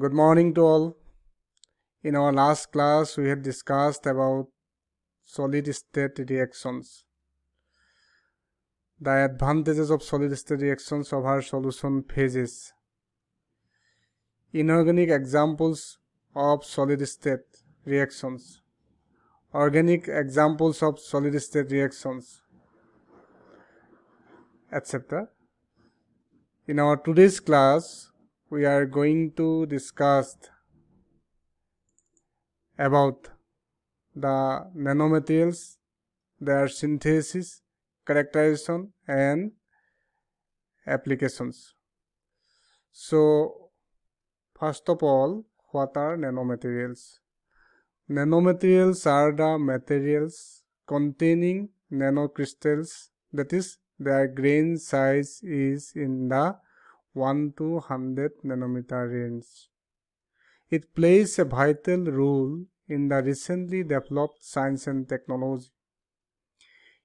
Good morning to all. In our last class, we had discussed about solid state reactions. The advantages of solid state reactions over solution phases. Inorganic examples of solid state reactions. Organic examples of solid state reactions, etc. In our today's class, we are going to discuss about the nanomaterials, their synthesis, characterization and applications. So, first of all, what are nanomaterials? Nanomaterials are the materials containing nanocrystals that is their grain size is in the 1 to 100 nanometer range. It plays a vital role in the recently developed science and technology.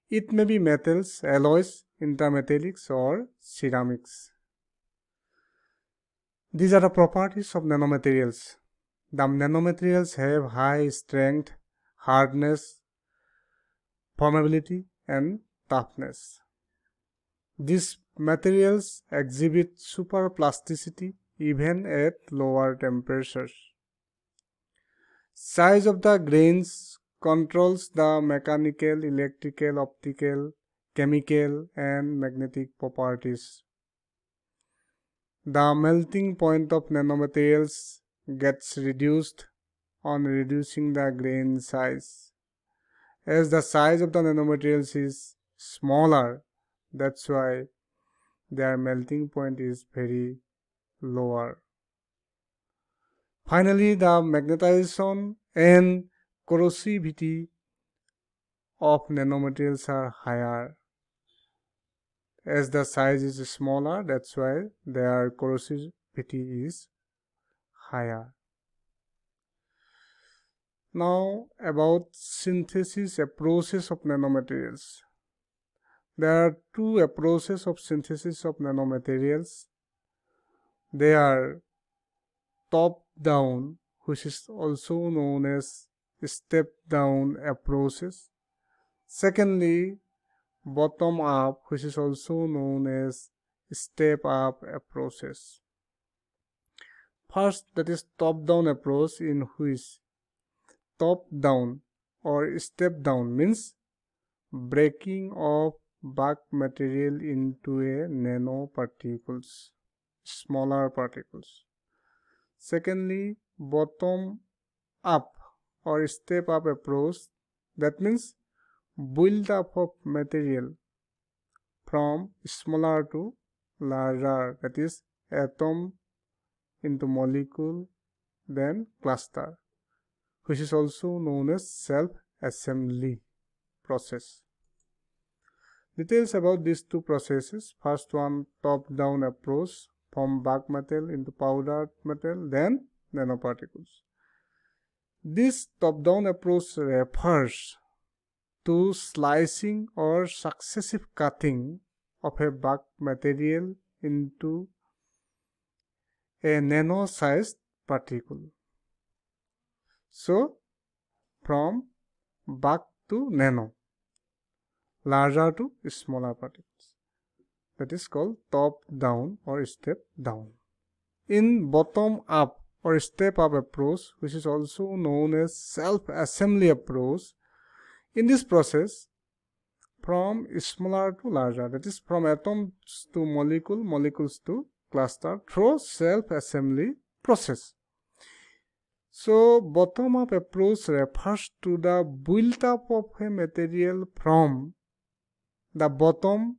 It may be metals, alloys, intermetallics or ceramics. These are the properties of nanomaterials. The nanomaterials have high strength, hardness, permeability and toughness. These materials exhibit superplasticity even at lower temperatures. Size of the grains controls the mechanical, electrical, optical, chemical and magnetic properties. The melting point of nanomaterials gets reduced on reducing the grain size. As the size of the nanomaterials is smaller, that's why their melting point is very lower. Finally, the magnetization and corrosivity of nanomaterials are higher. As the size is smaller, that's why their corrosivity is higher. Now about synthesis, a process of nanomaterials. There are two approaches of synthesis of nanomaterials. They are top-down, which is also known as step-down approaches. Secondly, bottom-up, which is also known as step-up approaches. First, that is top-down approach in which top-down or step-down means breaking of bulk material into a nanoparticles smaller particles secondly bottom up or step up approach that means build up of material from smaller to larger that is atom into molecule then cluster which is also known as self assembly process Details about these two processes. First one top-down approach from bulk metal into powdered metal then nanoparticles. This top-down approach refers to slicing or successive cutting of a bulk material into a nano-sized particle. So, from bulk to nano larger to smaller particles that is called top down or step down in bottom up or step up approach which is also known as self assembly approach in this process from smaller to larger that is from atoms to molecule molecules to cluster through self assembly process so bottom up approach refers to the build up of a material from the bottom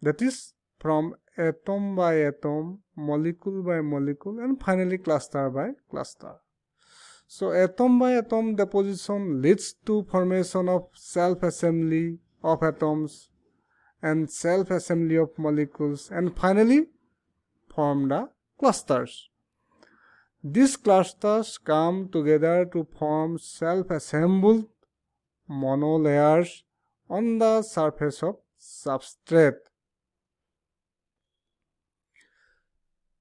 that is from atom by atom molecule by molecule and finally cluster by cluster so atom by atom deposition leads to formation of self assembly of atoms and self assembly of molecules and finally form the clusters these clusters come together to form self assembled monolayers on the surface of substrate.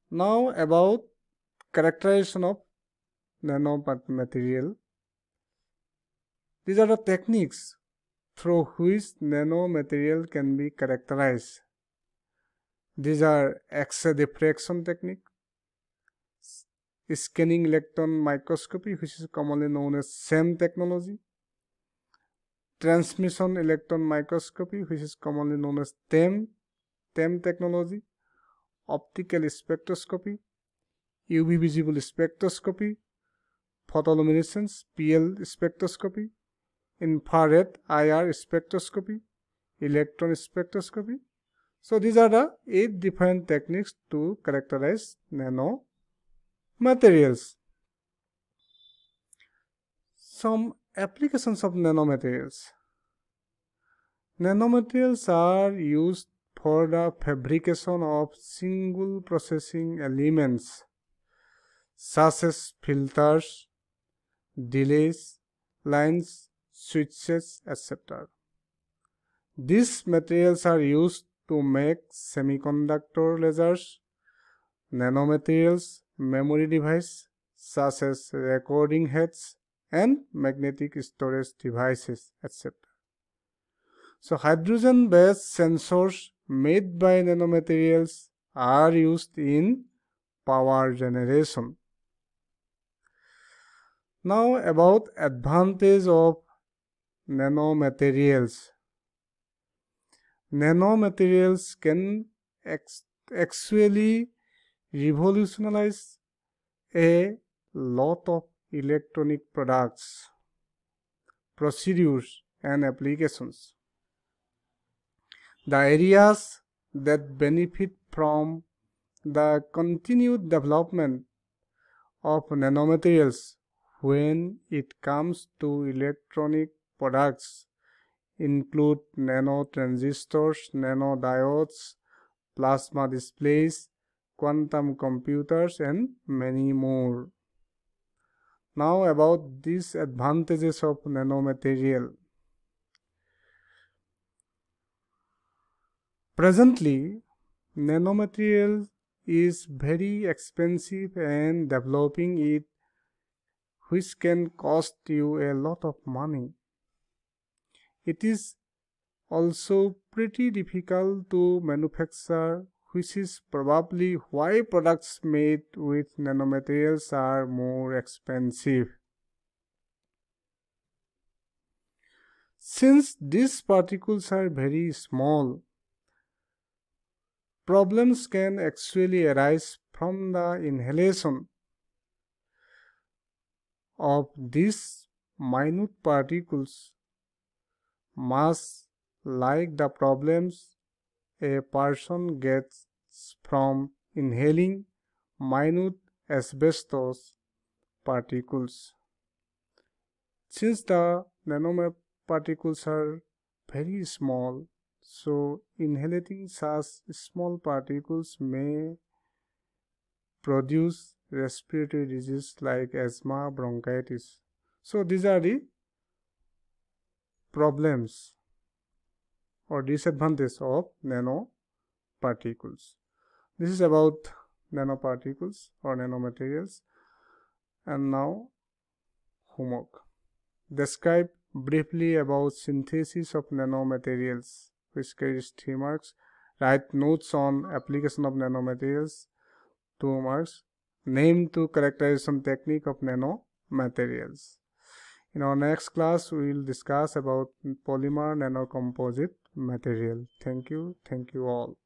Now about characterization of nanomaterial. These are the techniques through which nanomaterial can be characterized. These are X-ray diffraction technique, scanning electron microscopy which is commonly known as SEM technology, transmission electron microscopy which is commonly known as TEM, TEM technology, optical spectroscopy, UV visible spectroscopy, photoluminescence PL spectroscopy, infrared IR spectroscopy, electron spectroscopy. So these are the eight different techniques to characterize nano materials. Some Applications of nanomaterials. Nanomaterials are used for the fabrication of single processing elements such as filters, delays, lines, switches, etc. These materials are used to make semiconductor lasers, nanomaterials, memory devices such as recording heads, and magnetic storage devices, etc. So hydrogen-based sensors made by nanomaterials are used in power generation. Now about advantage of nanomaterials. Nanomaterials can actually revolutionize a lot of electronic products, procedures and applications. The areas that benefit from the continued development of nanomaterials when it comes to electronic products include nanotransistors, nanodiodes, plasma displays, quantum computers and many more. Now about these advantages of nanomaterial. Presently, nanomaterial is very expensive and developing it which can cost you a lot of money. It is also pretty difficult to manufacture which is probably why products made with nanomaterials are more expensive. Since these particles are very small, problems can actually arise from the inhalation of these minute particles, mass like the problems a person gets from inhaling minute asbestos particles. Since the nanoparticles are very small, so inhaling such small particles may produce respiratory disease like asthma, bronchitis. So these are the problems or disadvantage of nanoparticles. This is about nanoparticles or nanomaterials. And now homework. Describe briefly about synthesis of nanomaterials which carries 3 marks. Write notes on application of nanomaterials 2 marks. Name to characterization technique of nanomaterials. In our next class, we will discuss about polymer nanocomposite material. Thank you. Thank you all.